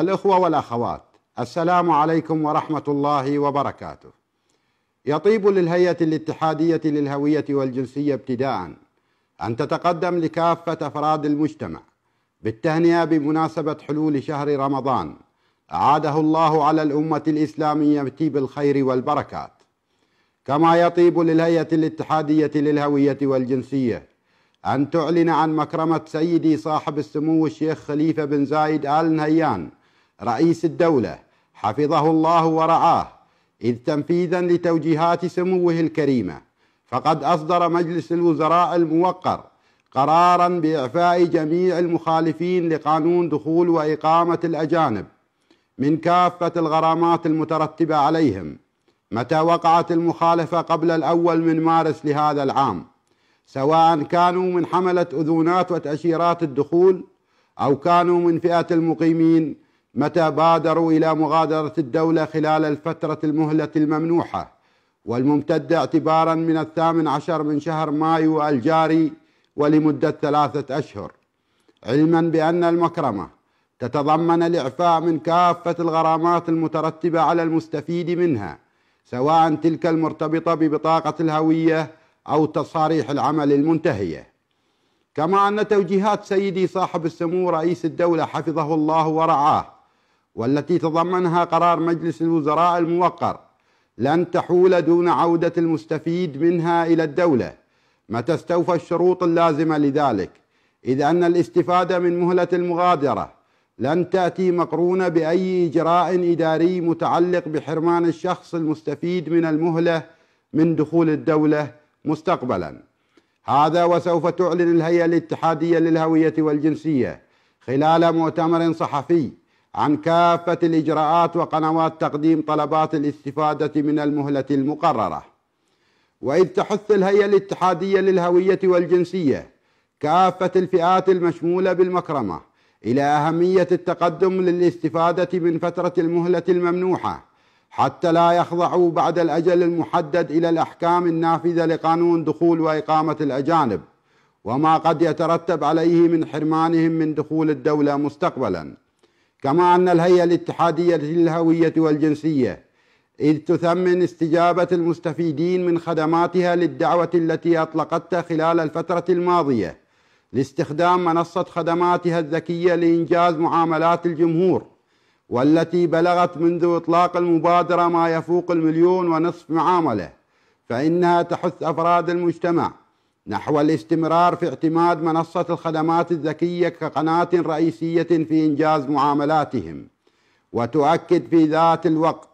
الإخوة والأخوات السلام عليكم ورحمة الله وبركاته يطيب للهيئة الاتحادية للهوية والجنسية ابتداء أن تتقدم لكافة أفراد المجتمع بالتهنئة بمناسبة حلول شهر رمضان أعاده الله على الأمة الإسلامية بالخير طيب والبركات كما يطيب للهيئة الاتحادية للهوية والجنسية أن تعلن عن مكرمة سيدي صاحب السمو الشيخ خليفة بن زايد آل نهيان رئيس الدولة حفظه الله ورعاه إذ تنفيذا لتوجيهات سموه الكريمة فقد أصدر مجلس الوزراء الموقر قرارا بإعفاء جميع المخالفين لقانون دخول وإقامة الأجانب من كافة الغرامات المترتبة عليهم متى وقعت المخالفة قبل الأول من مارس لهذا العام سواء كانوا من حملة أذونات وتأشيرات الدخول أو كانوا من فئة المقيمين متى بادروا إلى مغادرة الدولة خلال الفترة المهلة الممنوحة والممتدة اعتبارا من الثامن عشر من شهر مايو الجاري ولمدة ثلاثة أشهر علما بأن المكرمة تتضمن الإعفاء من كافة الغرامات المترتبة على المستفيد منها سواء تلك المرتبطة ببطاقة الهوية أو تصاريح العمل المنتهية كما أن توجيهات سيدي صاحب السمو رئيس الدولة حفظه الله ورعاه والتي تضمنها قرار مجلس الوزراء الموقر لن تحول دون عودة المستفيد منها إلى الدولة متى استوفى الشروط اللازمة لذلك إذ أن الاستفادة من مهلة المغادرة لن تأتي مقرونة بأي إجراء إداري متعلق بحرمان الشخص المستفيد من المهلة من دخول الدولة مستقبلا هذا وسوف تعلن الهيئة الاتحادية للهوية والجنسية خلال مؤتمر صحفي عن كافة الإجراءات وقنوات تقديم طلبات الاستفادة من المهلة المقررة وإذ تحث الهيئة الاتحادية للهوية والجنسية كافة الفئات المشمولة بالمكرمة إلى أهمية التقدم للاستفادة من فترة المهلة الممنوحة حتى لا يخضعوا بعد الأجل المحدد إلى الأحكام النافذة لقانون دخول وإقامة الأجانب وما قد يترتب عليه من حرمانهم من دخول الدولة مستقبلاً كما أن الهيئة الاتحادية للهوية والجنسية إذ تثمن استجابة المستفيدين من خدماتها للدعوة التي أطلقتها خلال الفترة الماضية لاستخدام منصة خدماتها الذكية لإنجاز معاملات الجمهور والتي بلغت منذ إطلاق المبادرة ما يفوق المليون ونصف معاملة فإنها تحث أفراد المجتمع نحو الاستمرار في اعتماد منصة الخدمات الذكية كقناة رئيسية في إنجاز معاملاتهم وتؤكد في ذات الوقت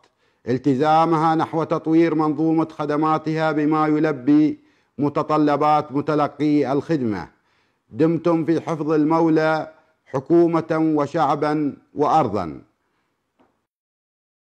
التزامها نحو تطوير منظومة خدماتها بما يلبي متطلبات متلقي الخدمة دمتم في حفظ المولى حكومة وشعبا وأرضا